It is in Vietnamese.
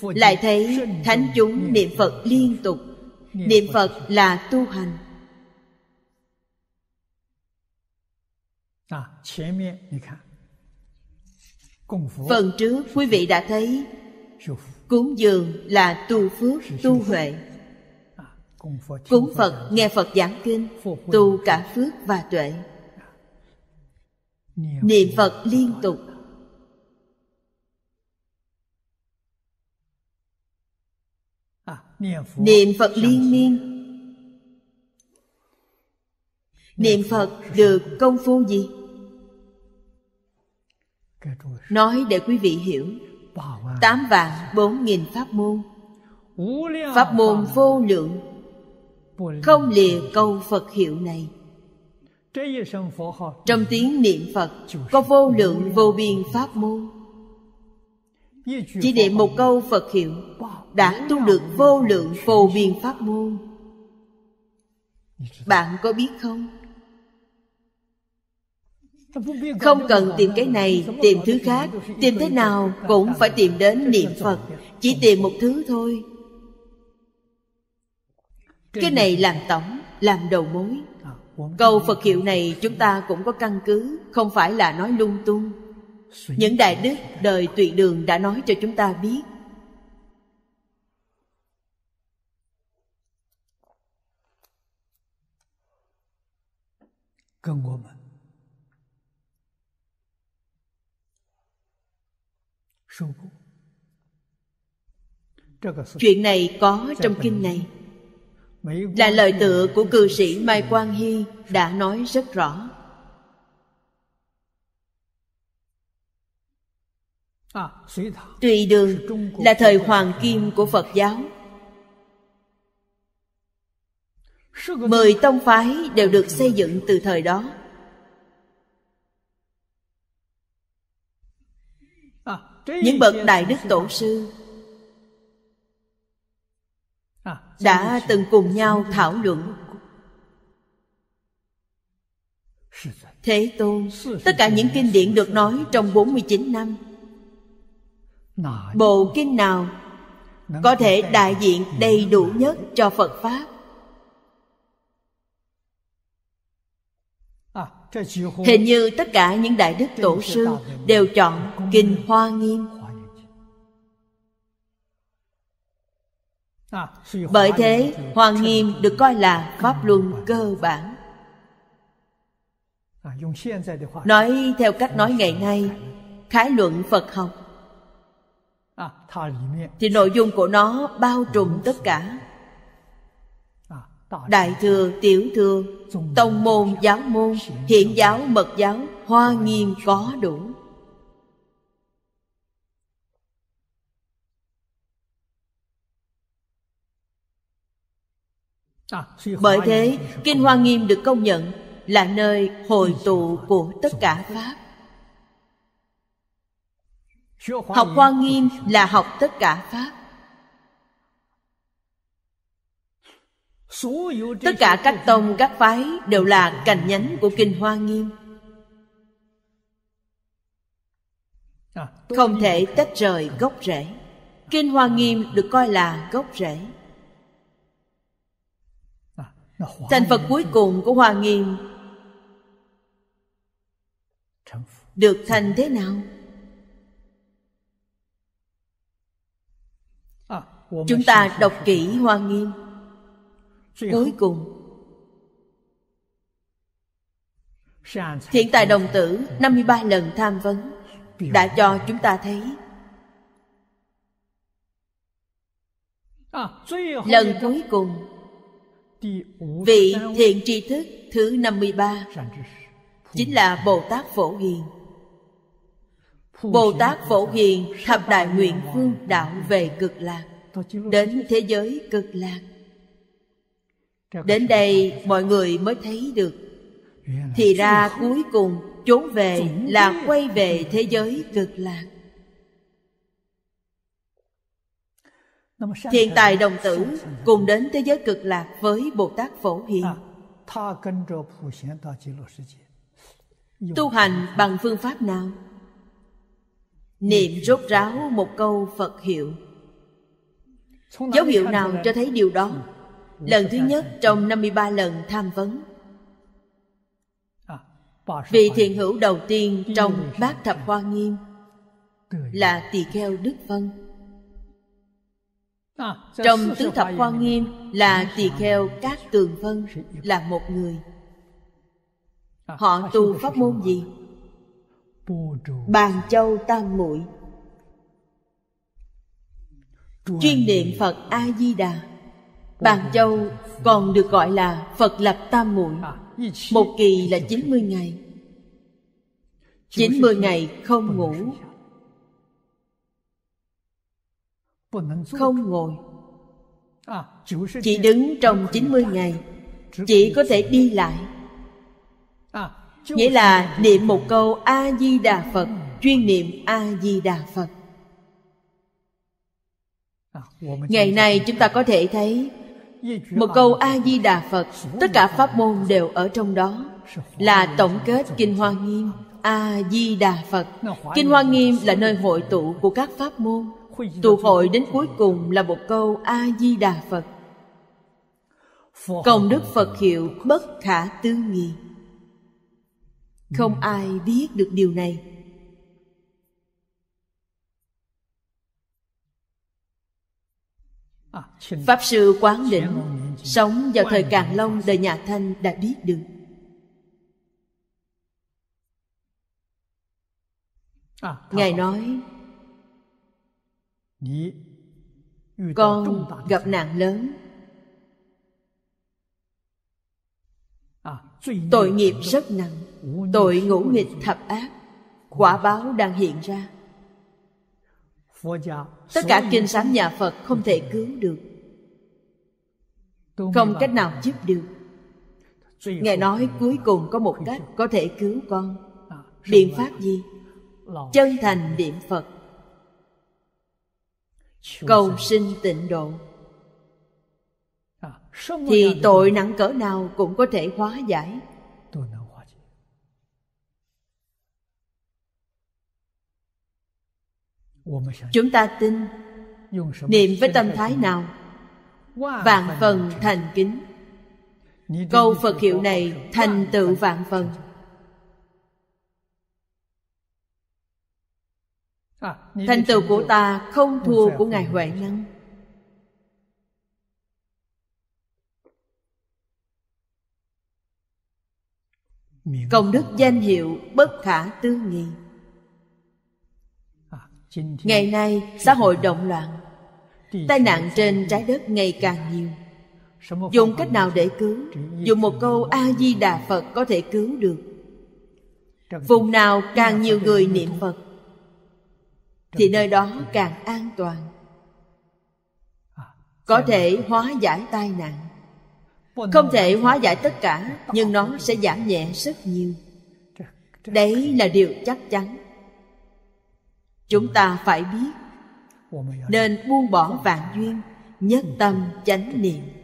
lại thấy thánh chúng niệm phật liên tục niệm phật là tu hành à, phần trước quý vị đã thấy cúng dường là tu phước tu huệ à, cúng phật nghe phật giảng kinh tu cả phước và tuệ niệm phật liên tục niệm phật liên miên niệm phật được công phu gì nói để quý vị hiểu tám vạn bốn nghìn pháp môn pháp môn vô lượng không lìa câu phật hiệu này trong tiếng niệm phật có vô lượng vô biên pháp môn chỉ niệm một câu phật hiệu đã tu được vô lượng vô biên pháp môn bạn có biết không không cần tìm cái này tìm thứ khác tìm thế nào cũng phải tìm đến niệm phật chỉ tìm một thứ thôi cái này làm tổng làm đầu mối câu phật hiệu này chúng ta cũng có căn cứ không phải là nói lung tung những đại đức đời tùy đường đã nói cho chúng ta biết chuyện này có trong kinh này là lời tựa của cư sĩ mai quang hy đã nói rất rõ tùy đường là thời hoàng kim của phật giáo mười tông phái đều được xây dựng từ thời đó những bậc đại đức tổ sư đã từng cùng nhau thảo luận Thế Tôn Tất cả những kinh điển được nói trong 49 năm bộ kinh nào có thể đại diện đầy đủ nhất cho phật pháp à, hình như tất cả những đại đức tổ sư đều chọn kinh hoa nghiêm bởi thế hoa nghiêm à, được coi là pháp luân cơ bản à, nói theo cách nói ngày nay khái luận phật học À, thì nội dung của nó bao trùm ừ. tất cả à, đại thừa tiểu thừa tông môn giáo môn hiện giáo mật giáo hoa nghiêm có đủ à, bởi thế kinh hoa nghiêm được công nhận là nơi hồi tụ của tất cả pháp học hoa nghiêm là học tất cả pháp tất cả các tông các phái đều là cành nhánh của kinh hoa nghiêm không thể tách rời gốc rễ kinh hoa nghiêm được coi là gốc rễ thành phật cuối cùng của hoa nghiêm được thành thế nào chúng ta đọc kỹ hoa nghiêm cuối cùng thiện tài đồng tử 53 lần tham vấn đã cho chúng ta thấy à, lần cuối cùng vị thiện tri thức thứ 53 chính là Bồ Tát Phổ Hiền Bồ Tát Phổ Hiền Thập Đại Nguyện phương Đạo về Cực Lạc đến thế giới cực lạc đến đây mọi người mới thấy được thì ra cuối cùng trốn về là quay về thế giới cực lạc thiền tài đồng tử cùng đến thế giới cực lạc với Bồ Tát Phổ Hiền. Tu hành bằng phương pháp nào? Niệm rốt ráo một câu Phật hiệu. Dấu hiệu nào cho thấy điều đó? Ừ. Lần dạ, thứ dạ, nhất dạ, trong 53 lần tham vấn à, Vị thiện hữu đầu tiên trong Bát Thập à? Hoa Nghiêm Là Tỳ Kheo Đức Vân à, Trong Tứ Thập Hoa Nghiêm là Tỳ Kheo Cát Tường Vân Là một người Họ tu pháp môn gì? Bàn Châu Tam Muội chuyên niệm phật a di đà bàn châu còn được gọi là phật lập tam muội một kỳ là 90 ngày 90 ngày không ngủ Không ngồi Chỉ đứng trong 90 ngày Chỉ có thể đi lại Nghĩa là niệm một câu A-di-đà Phật Chuyên niệm A-di-đà Phật ngày nay chúng ta có thể thấy một câu a di đà phật tất cả pháp môn đều ở trong đó là tổng kết kinh hoa nghiêm a di đà phật kinh hoa nghiêm là nơi hội tụ của các pháp môn tụ hội đến cuối cùng là một câu a di đà phật công đức phật hiệu bất khả tư nghị không ai biết được điều này pháp sư quán đỉnh sống vào thời càn long đời nhà thanh đã biết được à, ngài nói con gặp nạn lớn à, tội nghiệp rất nặng tội ngũ nghịch thập ác quả báo đang hiện ra tất cả kinh sám nhà phật không thể cứu được không cách nào giúp được ngài nói cuối cùng có một cách có thể cứu con à, biện pháp gì chân thành niệm phật cầu sinh tịnh độ à, thì tội nặng cỡ nào cũng có thể hóa giải chúng ta tin niệm với tâm thái nào vạn phần thành kính câu phật hiệu này thành tựu vạn phần thành tựu của ta không thua của ngài huệ năng công đức danh hiệu bất khả tư nghị ngày nay xã hội động loạn tai nạn trên trái đất ngày càng nhiều dùng cách nào để cứu dùng một câu a di đà phật có thể cứu được vùng nào càng nhiều người niệm phật thì nơi đó càng an toàn à, có thể hóa giải tai nạn không thể hóa giải tất cả nhưng nó sẽ giảm nhẹ rất nhiều đấy là điều chắc chắn chúng ta phải biết nên buông bỏ vạn duyên nhất tâm chánh niệm